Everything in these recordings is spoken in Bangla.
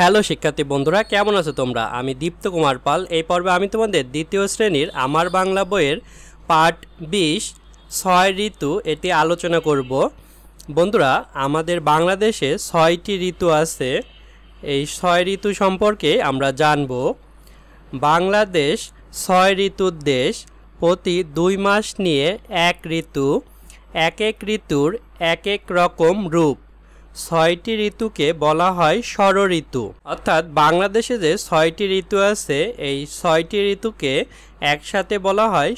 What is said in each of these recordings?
হ্যালো শিক্ষার্থী বন্ধুরা কেমন আছো তোমরা আমি দীপ্ত কুমার পাল এই পর্বে আমি তোমাদের দ্বিতীয় শ্রেণীর আমার বাংলা বইয়ের পার্ট বিশ ছয় ঋতু এটি আলোচনা করব বন্ধুরা আমাদের বাংলাদেশে ছয়টি ঋতু আছে এই ছয় ঋতু সম্পর্কে আমরা জানব বাংলাদেশ ছয় ঋতুর দেশ প্রতি দুই মাস নিয়ে এক ঋতু এক এক ঋতুর এক এক রকম রূপ ছয়টি ঋতুকে বলা হয় ঋতু অর্থাৎ বাংলাদেশে যে ছয়টি ঋতু আছে এই ছয়টি ঋতুকে একসাথে বলা হয়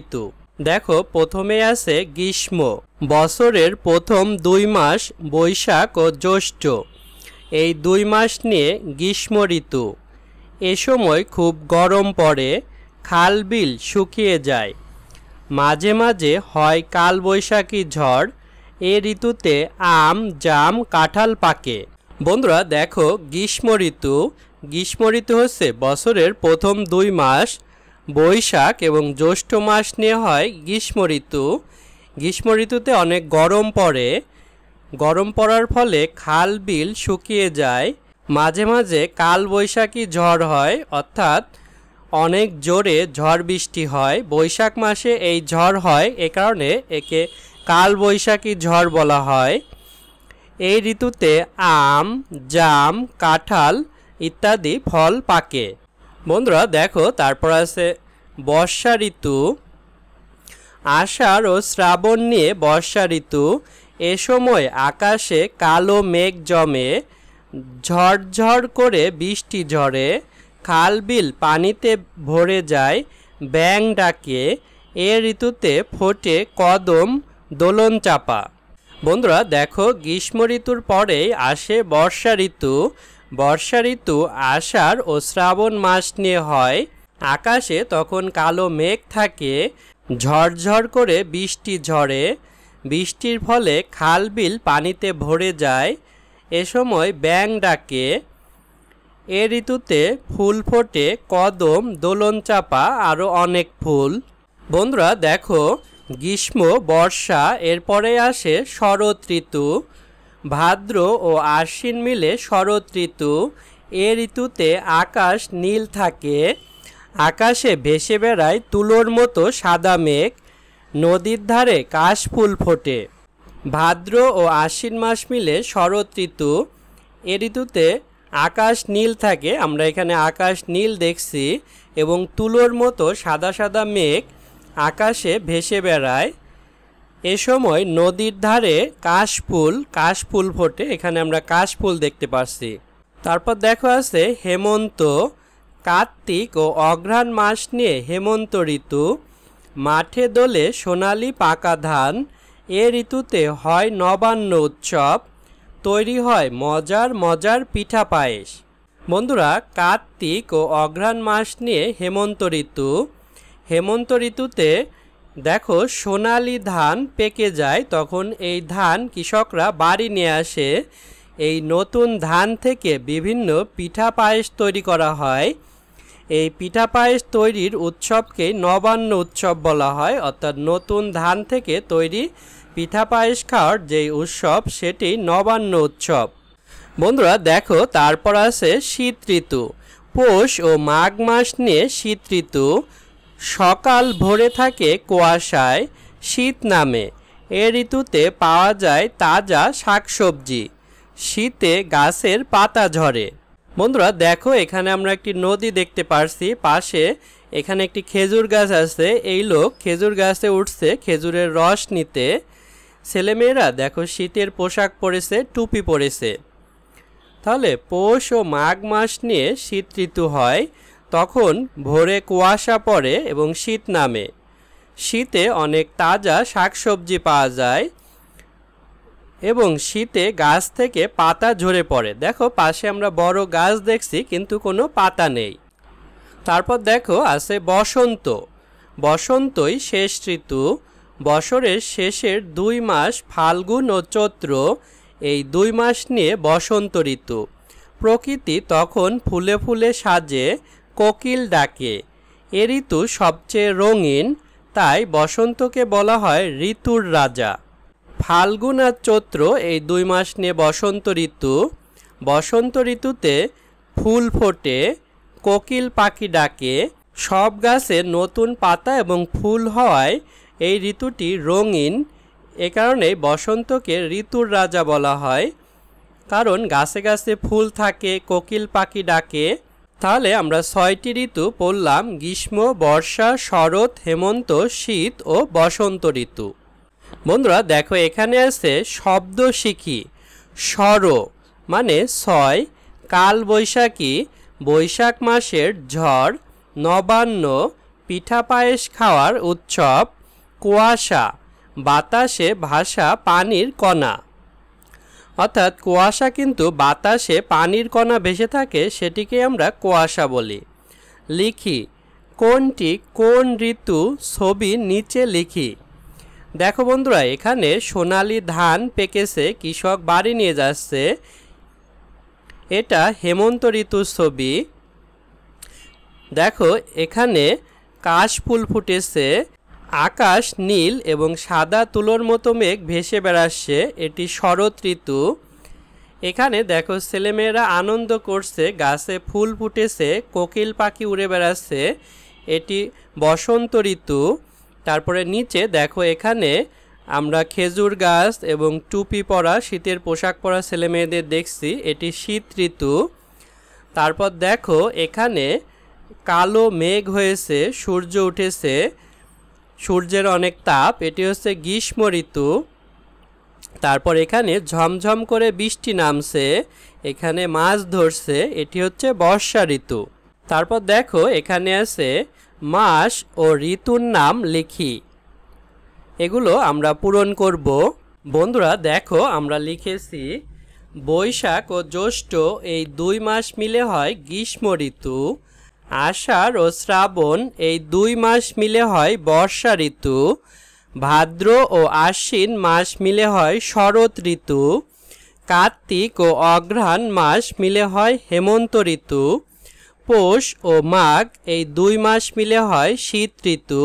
ঋতু দেখো প্রথমে আছে গ্রীষ্ম বছরের প্রথম দুই মাস বৈশাখ ও জ্যৈষ্ঠ এই দুই মাস নিয়ে গ্রীষ্ম ঋতু এ সময় খুব গরম পড়ে খাল বিল শুকিয়ে যায় মাঝে মাঝে হয় কালবৈশাখী ঝড় এ ঋতুতে আম জাম কাঁঠাল পাকে বন্ধুরা দেখো গ্রীষ্ম ঋতু গ্রীষ্ম ঋতু হচ্ছে বছরের প্রথম দুই মাস বৈশাখ এবং জ্যৈষ্ঠ মাস নিয়ে হয় গ্রীষ্ম ঋতু গ্রীষ্ম ঋতুতে অনেক গরম পড়ে গরম পড়ার ফলে খাল বিল শুকিয়ে যায় মাঝে মাঝে কাল বৈশাখী ঝড় হয় অর্থাৎ অনেক জোরে ঝড় বৃষ্টি হয় বৈশাখ মাসে এই ঝড় হয় এ কারণে একে কালবৈশাখী ঝড় বলা হয় এই ঋতুতে আম জাম কাঁঠাল ইত্যাদি ফল পাকে বন্ধুরা দেখো তারপর আছে বর্ষা ঋতু আষাঢ় ও শ্রাবণ নিয়ে বর্ষা ঋতু এ সময় আকাশে কালো মেঘ জমে ঝড়ঝড় করে বৃষ্টি ঝরে খালবিল পানিতে ভরে যায় ব্যাং ডাকে এ ঋতুতে ফোটে কদম দোলন চাপা বন্ধুরা দেখো গ্রীষ্ম ঋতুর পরেই আসে বর্ষা ঋতু বর্ষা ঋতু আষাঢ় ও শ্রাবণ মাস নিয়ে হয় আকাশে তখন কালো মেঘ থাকে ঝরঝর করে বৃষ্টি ঝরে বৃষ্টির ফলে খাল বিল পানিতে ভরে যায় এ সময় ব্যাং ডাকে এ ঋতুতে ফুল ফোটে কদম দোলন চাপা আরও অনেক ফুল বন্ধুরা দেখো গ্রীষ্ম বর্ষা এরপরে আসে শরৎ ঋতু ভাদ্র ও আশ্বিন মিলে শরৎ ঋতু এ ঋতুতে আকাশ নীল থাকে আকাশে ভেসে বেড়ায় তুলোর মতো সাদা মেঘ নদীর ধারে কাশফুল ফোটে ভাদ্র ও আশ্বিন মাস মিলে শরৎ ঋতু এ ঋতুতে আকাশ নীল থাকে আমরা এখানে আকাশ নীল দেখছি এবং তুলোর মতো সাদা সাদা মেঘ আকাশে ভেসে বেড়ায় এ সময় নদীর ধারে কাশফুল কাশফুল ফোটে এখানে আমরা কাশফুল দেখতে পাচ্ছি তারপর দেখো আছে হেমন্ত কার্তিক ও অঘ্রাণ মাস নিয়ে হেমন্ত ঋতু মাঠে দোলে সোনালি পাকা ধান এ ঋতুতে হয় নবান্ন উৎসব তৈরি হয় মজার মজার পিঠা পায়েস বন্ধুরা কার্তিক ও অঘ্রাণ মাস নিয়ে হেমন্ত ঋতু হেমন্ত ঋতুতে দেখো সোনালি ধান পেকে যায় তখন এই ধান কৃষকরা বাড়ি নিয়ে আসে এই নতুন ধান থেকে বিভিন্ন পিঠা পায়েস তৈরি করা হয় এই পিঠা পায়েস তৈরির উৎসবকে নবান্ন উৎসব বলা হয় অর্থাৎ নতুন ধান থেকে তৈরি পিঠা পায়েস খাওয়ার যেই উৎসব সেটি নবান্ন উৎসব বন্ধুরা দেখো তারপর আছে শীত ঋতু পৌষ ও মাঘ মাস নিয়ে শীত ঋতু সকাল ভরে থাকে কুয়াশায় শীত নামে এ ঋতুতে পাওয়া যায় তাজা শাকসবজি শীতে গাছের পাতা ঝরে বন্ধুরা দেখো এখানে আমরা একটি নদী দেখতে পারছি পাশে এখানে একটি খেজুর গাছ আছে এই লোক খেজুর গাছে উঠছে খেজুরের রস নিতে ছেলেমেয়েরা দেখো শীতের পোশাক পরেছে টুপি পরেছে তাহলে পৌষ ও মাঘ মাস নিয়ে শীত ঋতু হয় তখন ভোরে কুয়াশা পড়ে এবং শীত নামে শীতে অনেক তাজা শাকসবজি পাওয়া যায় এবং শীতে গাছ থেকে পাতা ঝরে পড়ে দেখো পাশে আমরা বড় গাছ দেখছি কিন্তু কোনো পাতা নেই তারপর দেখো আছে বসন্ত বসন্তই শেষ ঋতু বছরের শেষের দুই মাস ফাল্গুন ও চৈত্র এই দুই মাস নিয়ে বসন্ত ঋতু প্রকৃতি তখন ফুলে ফুলে সাজে কোকিল ডাকে এ ঋতু সবচেয়ে রঙিন তাই বসন্তকে বলা হয় ঋতুর রাজা ফাল্গুন আর চৈত্র এই দুই মাস নিয়ে বসন্ত ঋতু বসন্ত ঋতুতে ফুল ফোটে কোকিল পাখি ডাকে সব গাছে নতুন পাতা এবং ফুল হওয়ায় এই ঋতুটি রঙিন এ কারণে বসন্তকে ঋতুর রাজা বলা হয় কারণ গাছে গাছে ফুল থাকে কোকিল পাখি ডাকে তাহলে আমরা ছয়টি ঋতু পড়লাম গ্রীষ্ম বর্ষা শরৎ হেমন্ত শীত ও বসন্ত ঋতু বন্ধুরা দেখো এখানে আছে শব্দ শিখি স্বর মানে ছয় কাল বৈশাখী বৈশাখ মাসের ঝড় নবান্ন পিঠা পায়েস খাওয়ার উৎসব কুয়াশা বাতাসে ভাসা পানির কণা অর্থাৎ কুয়াশা কিন্তু বাতাসে পানির কণা ভেসে থাকে সেটিকে আমরা কুয়াশা বলি লিখি কোনটি কোন ঋতু ছবি নিচে লিখি দেখো বন্ধুরা এখানে সোনালি ধান পেকেছে কৃষক বাড়ি নিয়ে যাচ্ছে এটা হেমন্ত ঋতুর ছবি দেখো এখানে কাশ ফুল ফুটেছে আকাশ নীল এবং সাদা তুলোর মতো মেঘ ভেসে বেড়াচ্ছে এটি শরৎ ঋতু এখানে দেখো ছেলেমেয়েরা আনন্দ করছে গাছে ফুল ফুটেছে কোকিল পাখি উড়ে বেড়াচ্ছে এটি বসন্ত ঋতু তারপরে নিচে দেখো এখানে আমরা খেজুর গাছ এবং টুপি পরা শীতের পোশাক পরা ছেলেমেয়েদের দেখছি এটি শীত ঋতু তারপর দেখো এখানে কালো মেঘ হয়েছে সূর্য উঠেছে সূর্যের অনেক তাপ এটি হচ্ছে গ্রীষ্ম ঋতু তারপর এখানে ঝমঝম করে বৃষ্টি নামছে এখানে মাছ ধরছে এটি হচ্ছে বর্ষা ঋতু তারপর দেখো এখানে আছে মাস ও ঋতুর নাম লিখি এগুলো আমরা পূরণ করব বন্ধুরা দেখো আমরা লিখেছি বৈশাখ ও জ্যৈষ্ঠ এই দুই মাস মিলে হয় গ্রীষ্ম ঋতু আষাঢ় ও শ্রাবণ এই দুই মাস মিলে হয় বর্ষা ঋতু ভাদ্র ও আশ্বিন মাস মিলে হয় শরৎ ঋতু কার্তিক ও অঘ্রাণ মাস মিলে হয় হেমন্ত ঋতু পৌষ ও মাঘ এই দুই মাস মিলে হয় শীত ঋতু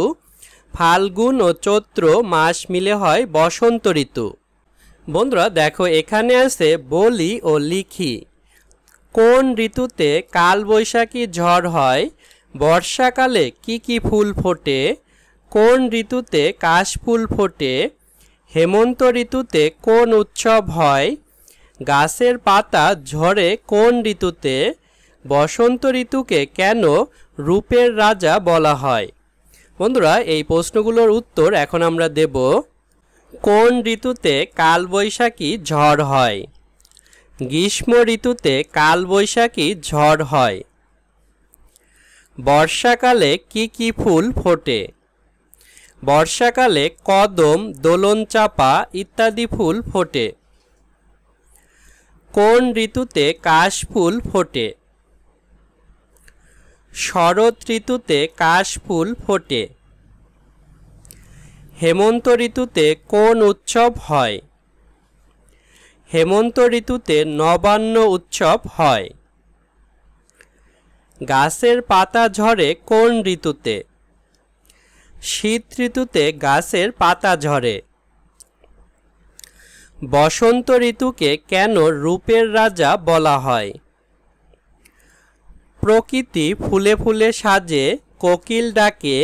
ফাল্গুন ও চৈত্র মাস মিলে হয় বসন্ত ঋতু বন্ধুরা দেখো এখানে আছে বলি ও লিখি কোন ঋতুতে কালবৈশাখী ঝড় হয় বর্ষাকালে কি কি ফুল ফোটে কোন ঋতুতে কাশফুল ফোটে হেমন্ত ঋতুতে কোন উৎসব হয় গাছের পাতা ঝরে কোন ঋতুতে বসন্ত ঋতুকে কেন রূপের রাজা বলা হয় বন্ধুরা এই প্রশ্নগুলোর উত্তর এখন আমরা দেব কোন ঋতুতে কালবৈশাখী ঝড় হয় গ্রীষ্ম ঋতুতে কালবৈশাখী ঝড় হয় বর্ষাকালে কি কি ফুল ফোটে বর্ষাকালে কদম দোলন চাপা ইত্যাদি ফুল ফোটে কোন ঋতুতে কাশফুল ফোটে শরৎ ঋতুতে কাশফুল ফোটে হেমন্ত ঋতুতে কোন উৎসব হয় হেমন্ত ঋতুতে নবান্ন উৎসব হয় গাছের পাতা ঝরে কোন ঋতুতে শীত ঋতুতে গাছের পাতা ঝরে বসন্ত ঋতুকে কেন রূপের রাজা বলা হয় প্রকৃতি ফুলে ফুলে সাজে কোকিল ডাকে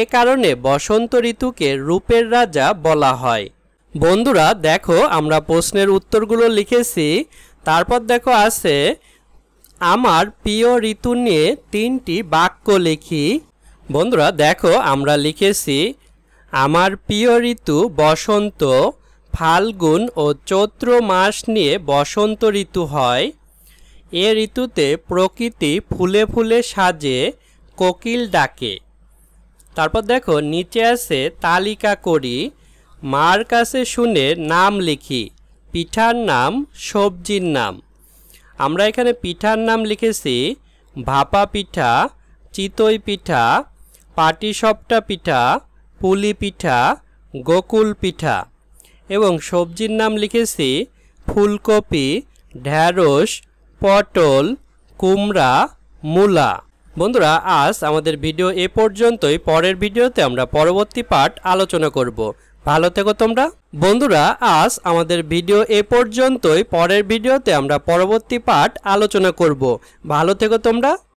এ কারণে বসন্ত ঋতুকে রূপের রাজা বলা হয় বন্ধুরা দেখো আমরা প্রশ্নের উত্তরগুলো লিখেছি তারপর দেখো আছে আমার প্রিয় ঋতু নিয়ে তিনটি বাক্য লিখি বন্ধুরা দেখো আমরা লিখেছি আমার প্রিয় ঋতু বসন্ত ফাল্গুন ও চৈত্র মাস নিয়ে বসন্ত ঋতু হয় এ ঋতুতে প্রকৃতি ফুলে ফুলে সাজে কোকিল ডাকে তারপর দেখো নিচে আছে তালিকা করি মার কাছে শুনে নাম লিখি পিঠার নাম সবজির নাম আমরা এখানে পিঠার নাম লিখেছি ভাপা পিঠা চিতই পিঠা পাটিসপটা পিঠা পুলি পিঠা গোকুল পিঠা এবং সবজির নাম লিখেছি ফুলকপি ঢ্যাঁড়স পটল কুমড়া মূলা বন্ধুরা আজ আমাদের ভিডিও এ পর্যন্তই পরের ভিডিওতে আমরা পরবর্তী পাঠ আলোচনা করব ভালো থেকো তোমরা বন্ধুরা আজ আমাদের ভিডিও এ পর্যন্তই পরের ভিডিওতে আমরা পরবর্তী পাঠ আলোচনা করব ভালো থেকো তোমরা